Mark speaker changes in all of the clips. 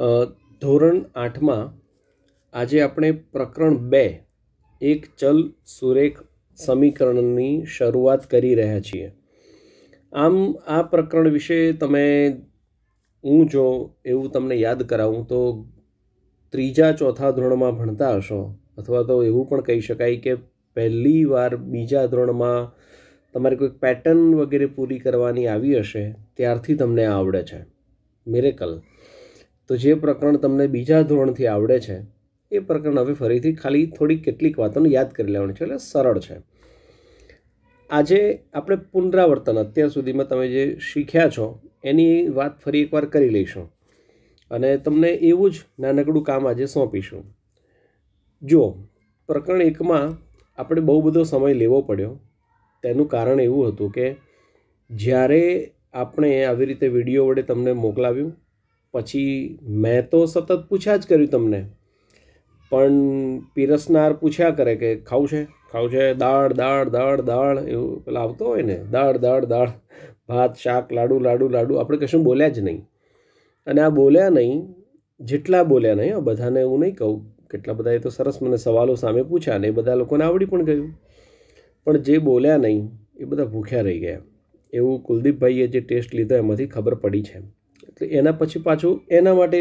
Speaker 1: ધોરણ આઠમાં આજે આપણે પ્રકરણ બે એક ચલ સુરેખ સમીકરણની શરૂઆત કરી રહ્યા છીએ આમ આ પ્રકરણ વિશે તમે હું જો એવું તમને યાદ કરાવું તો ત્રીજા ચોથા ધોરણમાં ભણતા હશો અથવા તો એવું પણ કહી શકાય કે પહેલી વાર બીજા ધોરણમાં તમારે કોઈક પેટર્ન વગેરે પૂરી કરવાની આવી હશે ત્યારથી તમને આવડે છે મિરેકલ તો જે પ્રકરણ તમને બીજા ધોરણથી આવડે છે એ પ્રકરણ હવે ફરીથી ખાલી થોડી કેટલીક વાતોને યાદ કરી લેવાનું છે એટલે સરળ છે આજે આપણે પુનરાવર્તન અત્યાર સુધીમાં તમે જે શીખ્યા છો એની વાત ફરી એકવાર કરી લઈશું અને તમને એવું જ નાનકડું કામ આજે સોંપીશું જો પ્રકરણ એકમાં આપણે બહુ બધો સમય લેવો પડ્યો તેનું કારણ એવું હતું કે જ્યારે આપણે આવી રીતે વિડીયો વડે તમને મોકલાવ્યું પછી મેં તો સતત પૂછ્યા જ કર્યું તમને પણ પીરસનાર પૂછ્યા કરે કે ખાવું છે ખાવું છે દાળ દાળ દાળ દાળ એવું પેલા આવતો હોય ને દાળ દાળ દાળ ભાત શાક લાડુ લાડુ લાડુ આપણે કશું બોલ્યા જ નહીં અને આ બોલ્યા નહીં જેટલા બોલ્યા નહીં બધાને હું નહીં કહું કેટલા બધાએ તો સરસ મને સવાલો સામે પૂછ્યા ને એ બધા લોકોને આવડી પણ ગયું પણ જે બોલ્યા નહીં એ બધા ભૂખ્યા રહી ગયા એવું કુલદીપભાઈએ જે ટેસ્ટ લીધો એમાંથી ખબર પડી છે એટલે એના પછી પાછું એના માટે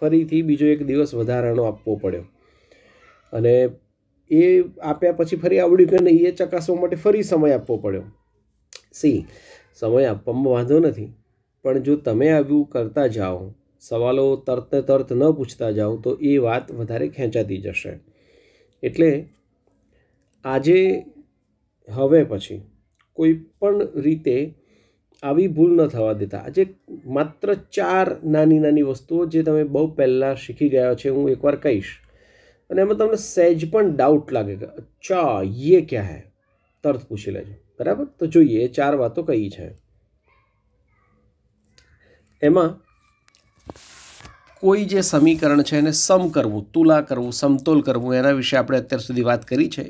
Speaker 1: ફરીથી બીજો એક દિવસ વધારાનો આપવો પડ્યો અને એ આપ્યા પછી ફરી આવડ્યું કે નહીં એ ચકાસવા માટે ફરી સમય આપવો પડ્યો સી સમય આપવામાં વાંધો નથી પણ જો તમે આવ્યું કરતા જાઓ સવાલો તરત તરત ન પૂછતા જાઓ તો એ વાત વધારે ખેંચાતી જશે એટલે આજે હવે પછી કોઈ પણ રીતે આવી ભૂલ ન થવા દેતા આજે માત્ર ચાર નાની નાની વસ્તુઓ જે તમે બહુ પહેલાં શીખી ગયા છે હું એકવાર કહીશ અને એમાં તમને સહેજ પણ ડાઉટ લાગે કે અચ્છા યે ક્યાં હે તરત પૂછી લેજો બરાબર તો જોઈએ ચાર વાતો કઈ છે એમાં કોઈ જે સમીકરણ છે એને સમ કરવું તુલા કરવું સમતોલ કરવું એના વિશે આપણે અત્યાર સુધી વાત કરી છે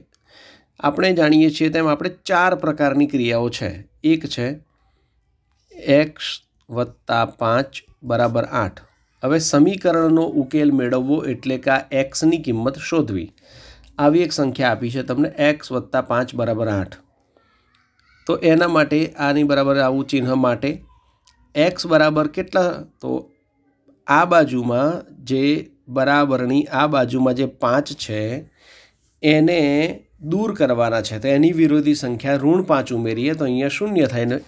Speaker 1: આપણે જાણીએ છીએ તેમ આપણે ચાર પ્રકારની ક્રિયાઓ છે એક છે એક્સ વત્તા પાંચ બરાબર આઠ હવે સમીકરણનો ઉકેલ મેળવવો એટલે કે આ એક્સની કિંમત શોધવી આવી એક સંખ્યા આપી છે તમને એક્સ વત્તા પાંચ બરાબર આઠ તો એના માટે આની બરાબર આવું ચિહ્ન માટે એક્સ બરાબર કેટલા તો આ બાજુમાં જે બરાબરની આ બાજુમાં જે પાંચ છે એને દૂર કરવાના છે તો એની વિરોધી સંખ્યા ઋણ પાંચ ઉમેરીએ તો અહીંયા શૂન્ય થાય ને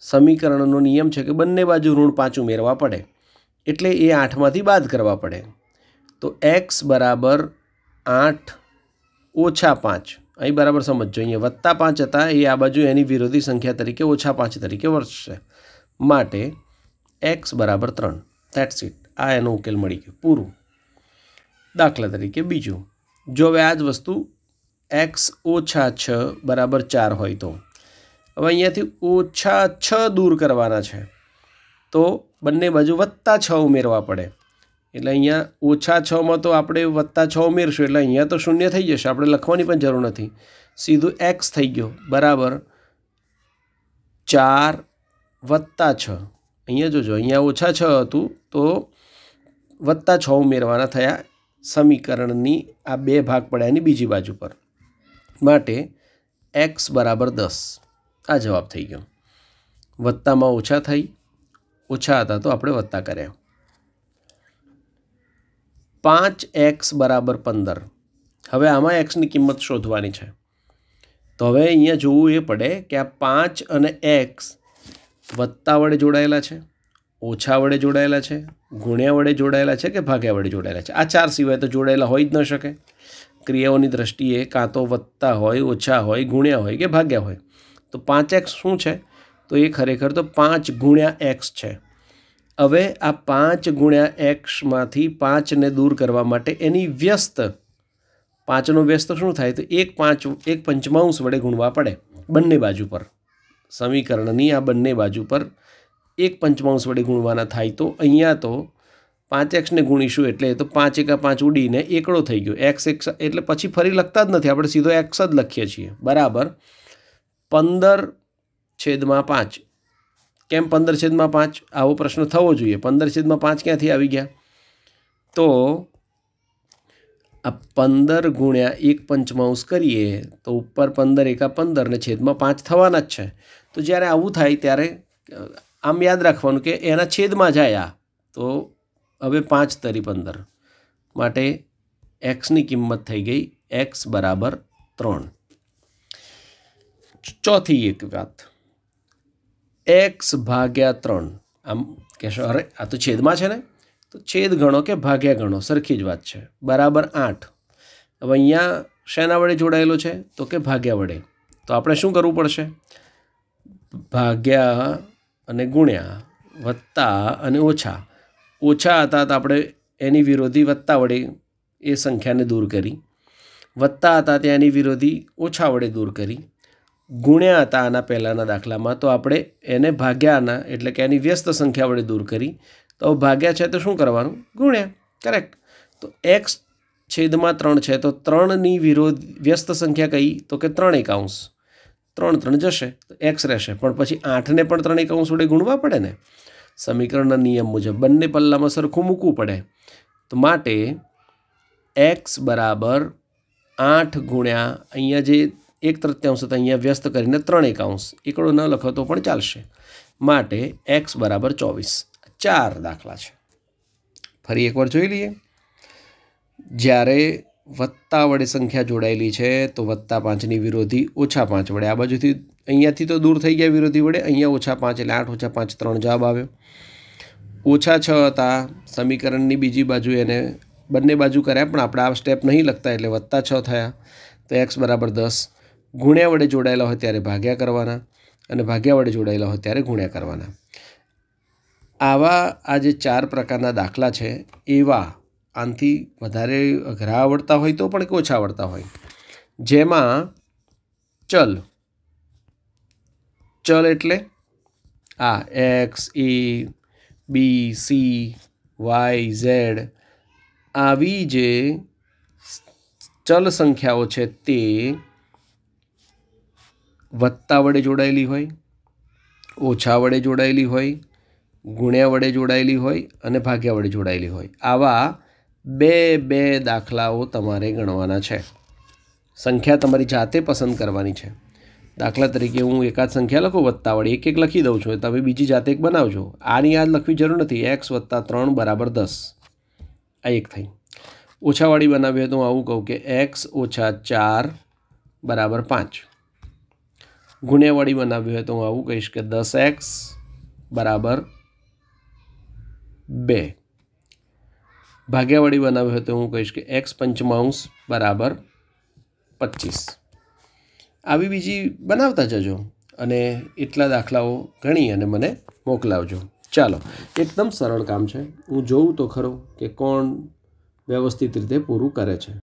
Speaker 1: સમીકરણનો નિયમ છે કે બંને બાજુ ઋણ પાંચ ઉમેરવા પડે એટલે એ આઠમાંથી બાદ કરવા પડે તો એક્સ બરાબર આઠ ઓછા પાંચ અહીં બરાબર સમજજો અહીંયા વત્તા પાંચ હતા એ આ બાજુ એની વિરોધી સંખ્યા તરીકે ઓછા પાંચ તરીકે વર્ષશે માટે એક્સ બરાબર ત્રણ ધેટ્સ ઇટ આ એનો ઉકેલ મળી ગયો પૂરું દાખલા તરીકે બીજું જો હવે આ જ વસ્તુ એક્સ ઓછા છ બરાબર ચાર હોય તો હવે અહીંયાથી ઓછા છ દૂર કરવાના છે તો બંને બાજુ વત્તા છ ઉમેરવા પડે એટલે અહીંયા ઓછા છમાં તો આપણે વત્તા છ ઉમેરશું એટલે અહીંયા તો શૂન્ય થઈ જશે આપણે લખવાની પણ જરૂર નથી સીધું એક્સ થઈ ગયો બરાબર ચાર વત્તા છ અહીંયા જોજો અહીંયા ઓછા છ હતું તો વત્તા છ ઉમેરવાના થયા સમીકરણની આ બે ભાગ પડ્યા એની બીજી બાજુ પર માટે એક્સ બરાબર દસ આ જવાબ થઈ ગયો વત્તામાં ઓછા થઈ ઓછા હતા તો આપણે વત્તા કર્યા પાંચ એક્સ બરાબર પંદર હવે આમાં એક્સની કિંમત શોધવાની છે તો હવે અહીંયા જોવું એ પડે કે આ પાંચ અને એક્સ વત્તા વડે જોડાયેલા છે ઓછા વડે જોડાયેલા છે ગુણ્યા વડે જોડાયેલા છે કે ભાગ્યા વડે જોડાયેલા છે આ ચાર સિવાય તો જોડાયેલા હોઈ જ ન શકે ક્રિયાઓની દ્રષ્ટિએ કાં તો વત્તા હોય ઓછા હોય ગુણ્યા હોય કે ભાગ્યા હોય તો પાંચ એક્સ શું છે તો એ ખરેખર તો પાંચ ગુણ્યા એક્સ છે હવે આ પાંચ ગુણ્યા એક્સમાંથી પાંચને દૂર કરવા માટે એની વ્યસ્ત પાંચનો વ્યસ્ત શું થાય તો એક પાંચ એક પંચમાંશ વડે ગુણવા પડે બંને બાજુ પર સમીકરણની આ બંને બાજુ પર એક પંચમાંશ વડે ગુણવાના થાય તો અહીંયા તો પાંચ એક્સને ગુણીશું એટલે તો પાંચ એકા પાંચ ઉડીને એકડો થઈ ગયો એક્સ એક્સ એટલે પછી ફરી લખતા જ નથી આપણે સીધો એક્સ જ લખીએ છીએ બરાબર પંદર છેદમાં પાંચ કેમ પંદર છેદમાં પાંચ આવો પ્રશ્ન થવો જોઈએ પંદર છેદમાં પાંચ ક્યાંથી આવી ગયા તો આ પંદર ગુણ્યા એક પંચમાંશ કરીએ તો ઉપર પંદર એકા પંદર ને છેદમાં પાંચ થવાના જ છે તો જ્યારે આવું થાય ત્યારે આમ યાદ રાખવાનું કે એના છેદમાં જાય આ તો હવે પાંચ તરી પંદર માટે એક્સની કિંમત થઈ ગઈ એક્સ બરાબર ત્રણ ચોથી એક વાત એક્સ ભાગ્યા ત્રણ આમ કહેશો અરે આ તો છેદમાં છે ને તો છેદ ગણો કે ભાગ્યા ગણો સરખી જ વાત છે બરાબર આઠ હવે અહીંયા શેના વડે જોડાયેલો છે તો કે ભાગ્યા વડે તો આપણે શું કરવું પડશે ભાગ્યા અને ગુણ્યા વત્તા અને ઓછા ઓછા હતા તો આપણે એની વિરોધી વત્તા વડે એ સંખ્યાને દૂર કરી વત્તા હતા ત્યાં એની વિરોધી ઓછા વડે દૂર કરી ગુણ્યા હતા આના પહેલાંના દાખલામાં તો આપણે એને ભાગ્યાના એટલે કે એની વ્યસ્ત સંખ્યા વડે દૂર કરી તો ભાગ્યા છે તો શું કરવાનું ગુણ્યા કરેક્ટ તો એક્સ છેદમાં ત્રણ છે તો ત્રણની વિરોધ વ્યસ્ત સંખ્યા કઈ તો કે ત્રણ એકાઉન્સ ત્રણ ત્રણ જશે તો એક્સ રહેશે પણ પછી આઠને પણ ત્રણ એકાઉન્સ વડે ગુણવા પડે ને સમીકરણના નિયમ મુજબ બંને પલ્લામાં સરખું મૂકવું પડે તો માટે એક્સ બરાબર આઠ ગુણ્યા અહીંયા જે એક તૃત્યાંશ તો અહીંયા વ્યસ્ત કરીને ત્રણ એકાંશ એકડો ન લખો તો પણ ચાલશે માટે એક્સ બરાબર ચોવીસ ચાર દાખલા છે ફરી એકવાર જોઈ લઈએ જ્યારે વત્તા વડે સંખ્યા જોડાયેલી છે તો વત્તા પાંચની વિરોધી ઓછા પાંચ વડે આ બાજુથી અહીંયાથી તો દૂર થઈ ગયા વિરોધી વડે અહીંયા ઓછા પાંચ એટલે આઠ ઓછા પાંચ ત્રણ જવાબ આવ્યો ઓછા છ હતા સમીકરણની બીજી બાજુ એને બંને બાજુ કર્યા પણ આપણે આ સ્ટેપ નહીં લખતા એટલે વત્તા છ થયા તો એક્સ બરાબર દસ ગુણ્યા વડે જોડાયેલા હોય ત્યારે ભાગ્યા કરવાના અને ભાગ્યા વડે જોડાયેલા હોય ત્યારે ગુણ્યા કરવાના આવા આ જે ચાર પ્રકારના દાખલા છે એવા આનથી વધારે અઘરા આવડતા હોય તો પણ કે ઓછા આવડતા હોય જેમાં ચલ ચલ એટલે આ X A B C Y Z આવી જે ચલ સંખ્યાઓ છે તે વત્તા વડે જોડાયેલી હોય ઓછા વડે જોડાયેલી હોય ગુણ્યા વડે જોડાયેલી હોય અને ભાગ્યા વડે જોડાયેલી હોય આવા બે બે દાખલાઓ તમારે ગણવાના છે સંખ્યા તમારી જાતે પસંદ કરવાની છે દાખલા તરીકે હું એકાદ સંખ્યા લખું વત્તા વડે એક એક લખી દઉં છું તમે બીજી જાતે એક બનાવજો આની યાદ લખવી જરૂર નથી એક્સ વત્તા ત્રણ બરાબર દસ આ એક થઈ ઓછાવાળી બનાવીએ તો હું આવું કહું કે એક્સ ઓછા ચાર બરાબર પાંચ ગુણ્યાવાળી બનાવ્યું હોય તો હું આવું કહીશ કે દસ એક્સ બરાબર બે ભાગ્યાવાળી બનાવ્યું હોય તો હું કહીશ કે એક્સ પંચમાંશ બરાબર પચીસ આવી બીજી બનાવતા જજો અને એટલા દાખલાઓ ગણી અને મને મોકલાવજો ચાલો એકદમ સરળ કામ છે હું જોઉં તો ખરો કે કોણ વ્યવસ્થિત રીતે પૂરું કરે છે